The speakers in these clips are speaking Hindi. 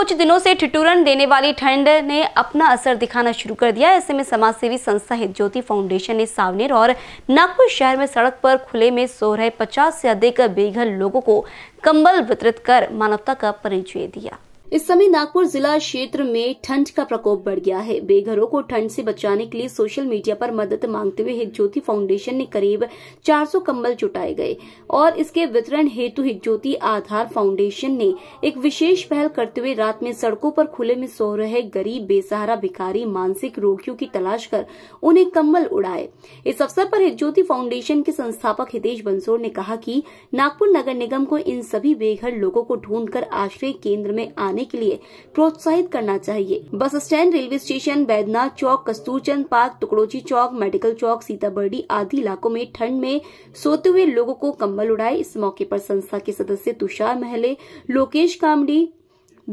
कुछ दिनों से ठिठुरन देने वाली ठंड ने अपना असर दिखाना शुरू कर दिया ऐसे में समाज सेवी संस्था हित ज्योति फाउंडेशन ने सावनेर और नागपुर शहर में सड़क पर खुले में सो रहे 50 से अधिक बेघर लोगों को कंबल वितरित कर मानवता का परिचय दिया इस समय नागपुर जिला क्षेत्र में ठंड का प्रकोप बढ़ गया है बेघरों को ठंड से बचाने के लिए सोशल मीडिया पर मदद मांगते हुए हिगज्योति फाउंडेशन ने करीब 400 कंबल जुटाए गए और इसके वितरण हेतु हिगज्योति आधार फाउंडेशन ने एक विशेष पहल करते हुए रात में सड़कों पर खुले में सो रहे गरीब बेसहारा भिखारी मानसिक रोगियों की तलाश कर उन्हें कम्बल उड़ाए इस अवसर पर हिगज्योति फाउंडेशन के संस्थापक हितेश बंसोर ने कहा कि नागपुर नगर निगम को इन सभी बेघर लोगों को ढूंढकर आश्रय केंद्र में आने बनाने के लिए प्रोत्साहित करना चाहिए bus stand railway station Baidnath Chowk Kasturchand Park Tukdochi Chowk medical Chowk Sitabardi आदि इलाकों में ठंड में सोते हुए लोगों को कम्बल उड़ाए इस मौके पर संस्था के सदस्य तुषार महले लोकेश कामड़ी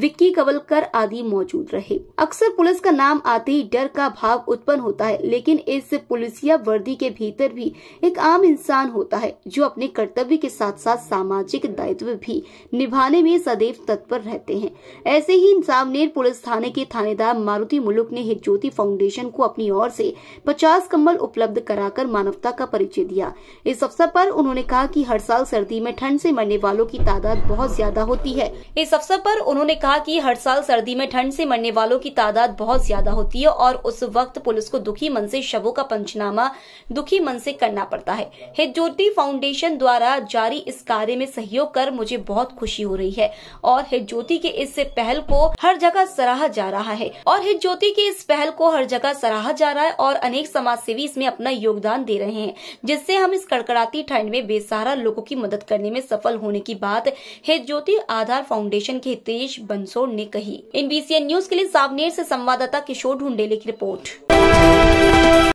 विक्की कवलकर आदि मौजूद रहे अक्सर पुलिस का नाम आते ही डर का भाव उत्पन्न होता है लेकिन इस पुलिसिया वर्दी के भीतर भी एक आम इंसान होता है जो अपने कर्तव्य के साथ साथ सामाजिक दायित्व भी निभाने में सदैव तत्पर रहते हैं ऐसे ही सामनेर पुलिस थाने के थानेदार मारुति मुलुक ने ज्योति फाउंडेशन को अपनी ओर से 50 कम्बल उपलब्ध कराकर मानवता का परिचय दिया इस अवसर पर उन्होंने कहा कि हर साल सर्दी में ठंड से मरने वालों की तादाद बहुत ज्यादा होती है इस अवसर पर उन्होंने कहा कहा कि हर साल सर्दी में ठंड से मरने वालों की तादाद बहुत ज्यादा होती है और उस वक्त पुलिस को दुखी मन से शवों का पंचनामा दुखी मन से करना पड़ता है हिटज्योति फाउंडेशन द्वारा जारी इस कार्य में सहयोग कर मुझे बहुत खुशी हो रही है और हिटज्योति के इस पहल को हर जगह सराहा जा रहा है और हिटज्योति के इस पहल को हर जगह सराहा जा रहा है और अनेक समाज सेवी इसमें अपना योगदान दे रहे हैं जिससे हम इस कड़कड़ाती ठंड में बेसहारा लोगों की मदद करने में सफल होने की बात हिटज्योति आधार फाउंडेशन के हितेश बंसोड़ ने कही इन बी न्यूज के लिए सावनेर ऐसी संवाददाता किशोर ढूंढेले की रिपोर्ट